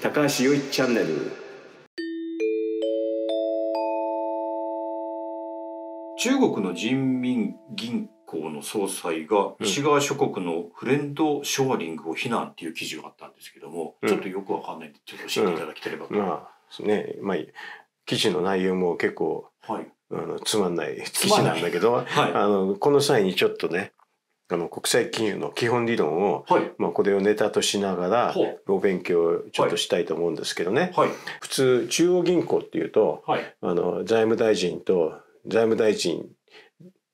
高橋よいチャンネル中国の人民銀行の総裁が西側諸国のフレンドショアリングを非難っていう記事があったんですけども、うん、ちょっとよくわかんないんでちょっと教えていただきたればと、うん、まあねまあ記事の内容も結構、はい、あのつまんない記事なんだけど、はい、あのこの際にちょっとねあの国際金融の基本理論を、はい、まあ、これをネタとしながらお勉強ちょっとしたいと思うんですけどね、はい、普通中央銀行っていうと、はい、あの財務大臣と財務大臣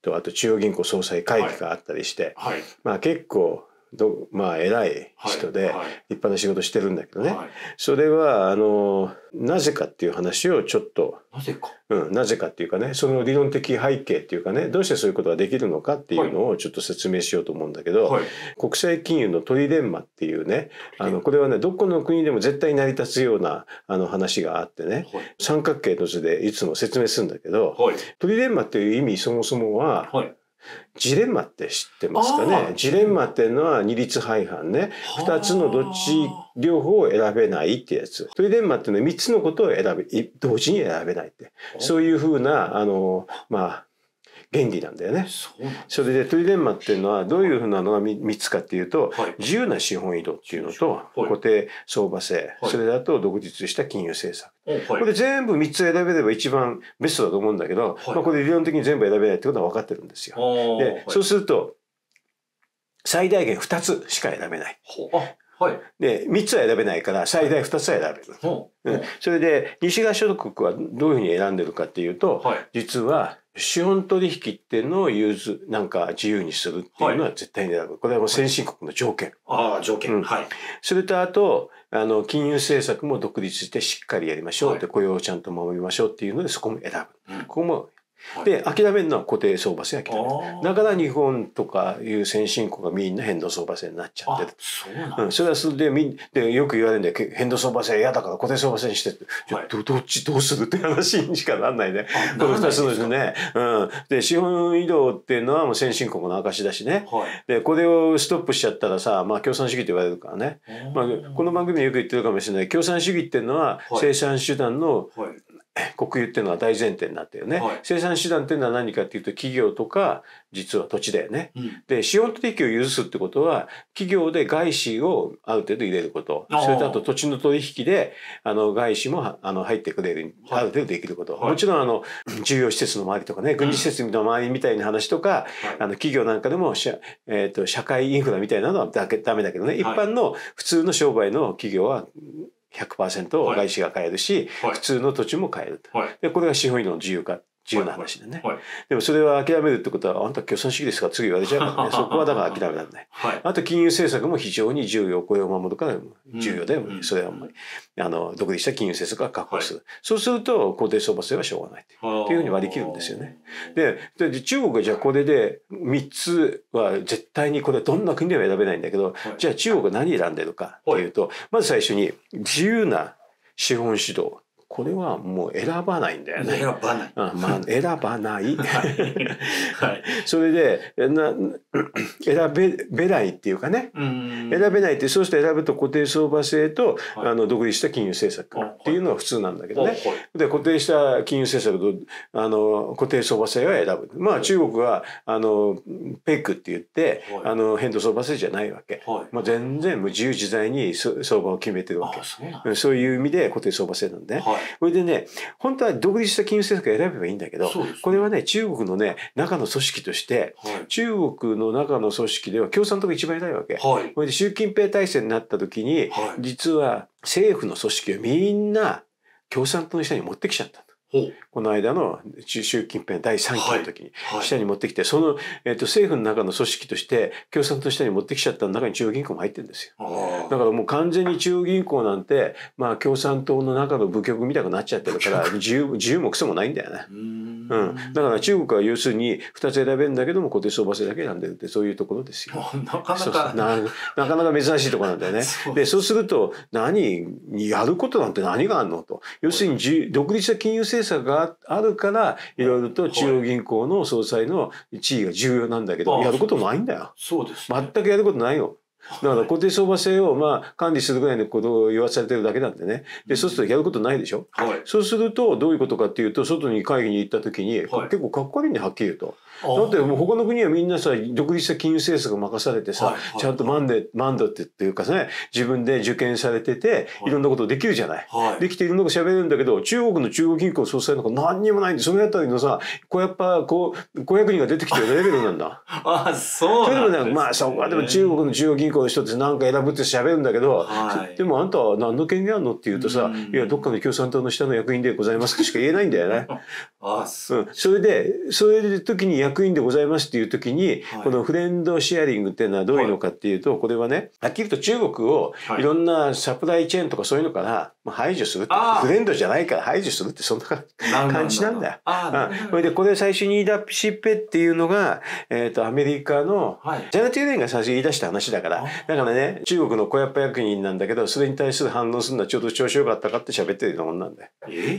とあと中央銀行総裁会議があったりして、まあ、結構どまあ偉い人で立派な仕事してるんだけどね、はいはい、それはあのなぜかっていう話をちょっとなぜか、うん、なぜかっていうかねその理論的背景っていうかねどうしてそういうことができるのかっていうのをちょっと説明しようと思うんだけど、はい、国際金融のトリレンマっていうねあのこれはねどこの国でも絶対成り立つようなあの話があってね、三角形の図でいつも説明するんだけど、トリレンマっていう意味そもそもは、はいジレンマって知ってますかねジレンマっていうのは二律背反ね二つのどっち両方を選べないってやつトイレンマっていうのは三つのことを選べ同時に選べないってそういうふうなあのまあ原理なんだよね。それでトリレンマっていうのはどういうふうなのが3つかっていうと、はい、自由な資本移動っていうのと、固定相場制、はい、それだと独立した金融政策、はい、これ全部3つ選べれば一番ベストだと思うんだけど、まあ、これ理論的に全部選べないってことは分かってるんですよ。でそうすると最大限2つしか選べない。はい、で3つは選べないから最大2つは選べる、うん、それで西側諸国はどういうふうに選んでるかっていうと、はい、実は資本取引っていうのを融通なんか自由にするっていうのは絶対に選ぶ、これはもう先進国の条件、はい、ああ条件、うん、はいそれとあとあの金融政策も独立してしっかりやりましょうって、雇用をちゃんと守りましょうっていうのでそこも選ぶ、うん、ここもで諦めるのは固定相場制諦めるだから日本とかいう先進国がみんな変動相場制になっちゃってるそう、うん、それはそれでみでよく言われるんだけ変動相場制嫌だから固定相場制にしてって、はい、どどっちどうするって話にしかなんないねこの2つのでね、うん、で資本移動っていうのはもう先進国の証だしね、はい、でこれをストップしちゃったらさ、まあ、共産主義って言われるからね、まあ、この番組よく言ってるかもしれない共産主義っていうのは生産手段の、はい、はい国有っていうのは大前提になっるよね、はい、生産手段っていうのは何かっていうと企業とか実は土地だよね、うん、で資本提供を許すってことは企業で外資をある程度入れることそれとあと土地の取引であの外資もあの入ってくれる、はい、ある程度できること、はい、もちろんあの重要施設の周りとかね軍事施設の周りみたいな話とか、うん、あの企業なんかでも社,、えーと、社会インフラみたいなのはだけダメだけどね一般の普通の商売の企業は100%外資が買えるし、はい、普通の土地も買えると、はい、でこれが資本移動の自由化自由な話でね、でもそれは諦めるってことはあんた共産主義ですか次言われちゃうからねそこはだから諦められない、はい、あと金融政策も非常に重要これを守るから重要だよ、ね、うん、それはあんまりあの独立した金融政策は確保する、そうすると肯定相場制はしょうがないっていうふうに割り切るんですよねで中国はじゃあこれで3つは絶対にこれどんな国でも選べないんだけど、じゃあ中国は何選んでるかっていうと、まず最初に自由な資本主導これはもう選ばないんだよね。選ばない。まあ、選ばない。はい。はい、それで、な選べべないっていうかね。選べないって、そうして選ぶと固定相場制と、はい、あの独立した金融政策っていうのは普通なんだけどね。はい、で、固定した金融政策と、あの、固定相場制は選ぶ。まあ、中国は、あの、ペックって言って、あの、変動相場制じゃないわけ。まあ、全然う自由自在に相場を決めてるわけ。そうそういう意味で固定相場制なんで、ね。はいこれでね本当は独立した金融政策を選べばいいんだけど、ね、これはね中国のね中の組織として、はい、中国の中の組織では共産党が一番偉いわけ。はい、これで習近平体制になった時に、はい、実は政府の組織をみんな共産党の下に持ってきちゃった。この間の習近平第3期の時に下に持ってきて、その、えーと、政府の中の組織として共産党下に持ってきちゃった中に中央銀行も入ってるんですよだからもう完全に中央銀行なんて、まあ、共産党の中の部局みたくなっちゃってるから 自由自由もクソもないんだよねうん、だから中国は要するに2つ選べるんだけども固定相場制だけなんでってそういうところですよ なかなかなかなか珍しいところなんだよね でそうすると何やることなんて何があるのと要するに独立した金融政策政策があるからいろいろと中央銀行の総裁の地位が重要なんだけど、やることないんだよ。そうです、全くやることないよ。だから固定相場制をまあ管理するぐらいのことを言わされてるだけなんでね。で、そうするとやることないでしょ。はい、そうすると、どういうことかっていうと、外に会議に行った時に、結構かっこ悪いね、はっきり言うと。だってもう他の国はみんなさ、独立した金融政策任されてさ、はい、ちゃんとマンデ、マンドってっていうかね、自分で受験されてて、いろんなことできるじゃない。できていろんなこと喋れるんだけど、中国の中央銀行総裁なんか何にもないんで、そのあたりのさ、こうやっぱ、こう、500人が出てきてるレベルなんだ。あ、そうなんです、ね、でもね、まあそこはでも中国の中央銀行子の人って何か選ぶって喋るんだけど、はい、でもあんたは何の権限あるのって言うとさ、うん、いやどっかの共産党の下の役員でございますしか言えないんだよね。あそう、ん、それでそういう時に役員でございますっていう時に、はい、このフレンドシェアリングっていうのはどういうのかっていうと、はい、これはねはっきりと中国をいろんなサプライチェーンとかそういうのから排除するフレンドじゃないから排除するってそんな感じなんだよ。それでこれ最初に言い出しっぺっていうのが、えーと、とアメリカの、はい、ジャネット・ユレンが最初言い出した話だからだからね中国の小やっぱ役人なんだけどそれに対する反応するのはちょうど調子よかったかって喋ってるようなもんなんだよ。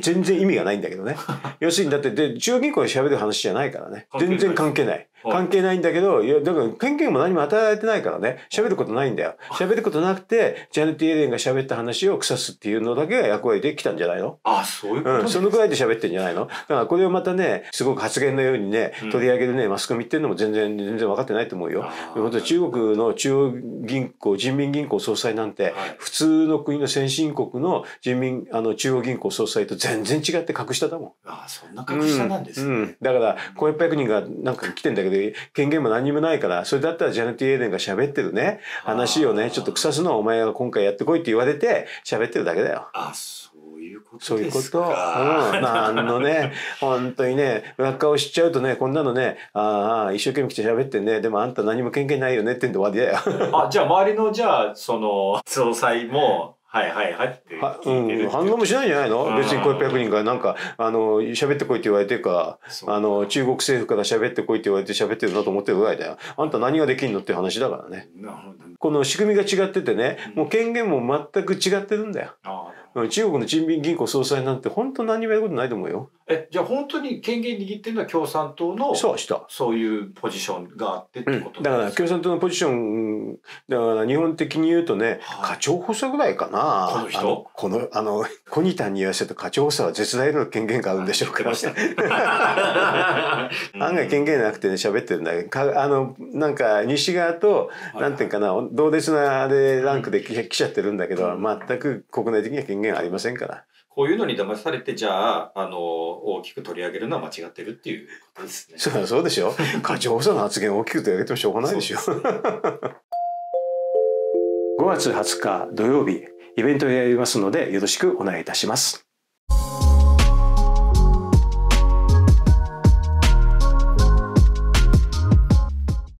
全然意味がないんだけどね。要するにだってで中央銀行で調べる話じゃないからね全然関係ない関係ないんだけど、いや、だから権限も何も与えられてないからね、喋ることないんだよ。喋ることなくて、ジャネット・イエレンが喋った話を腐すっていうのだけが役割できたんじゃないのあ、そういうこと、うん、そのぐらいで喋ってんじゃないのだからこれをまたね、すごく発言のようにね、取り上げるね、マスコミっていうのも全然、全然分かってないと思うよ。本当中国の中央銀行、人民銀行総裁なんて、普通の国の先進国の人民、あの、中央銀行総裁と全然違って格下だもん。あそんな格下なんですね、うんうん、だから、こういっぱい国がなんか来てんだけど、で権限も何もないから、それだったらジャネット・イエレンが喋ってるね、話をね、ちょっと腐すのはお前が今回やってこいって言われて、喋ってるだけだよ。あ、そういうことそういうこと。うん。まあ、あのね、本当にね、裏側知っちゃうとね、こんなのね、ああ、一生懸命来て喋ってね、でもあんた何も権限ないよねってんで終わりだよ。あ、じゃあ周りの、じゃあ、その、総裁も、はいはいはいってうん、反応もしないんじゃないの別に5百0人がなんか、あの、喋ってこいって言われてか、あの、中国政府から喋ってこいって言われて喋ってるなと思ってるぐらいだよ。あんた何ができんのって話だからね。この仕組みが違っててね、もう権限も全く違ってるんだよ。中国の人民銀行総裁なんて本当何もやることないと思うよ。えじゃあ本当に権限握ってるのは共産党のそう人そういうポジションがあってってことですか、うん、だから共産党のポジションだから日本的に言うとね、はい、課長補佐ぐらいかなこの人このあの小西谷に言わせると課長補佐は絶大な権限があるんでしょうから、案外権限なくてね喋ってるんだけどかあのなんか西側と、はい、なんていうかな同列なれランクで来ちゃってるんだけど、全く国内的には権限ありませんから。こういうのに騙されて、じゃあ、あの、大きく取り上げるのは間違ってるっていうことですね。そうそうでしょ。課長補佐の発言を大きく取り上げてもしょうがないでしょ。うね、5月20日土曜日、イベントをやりますので、よろしくお願いいたします。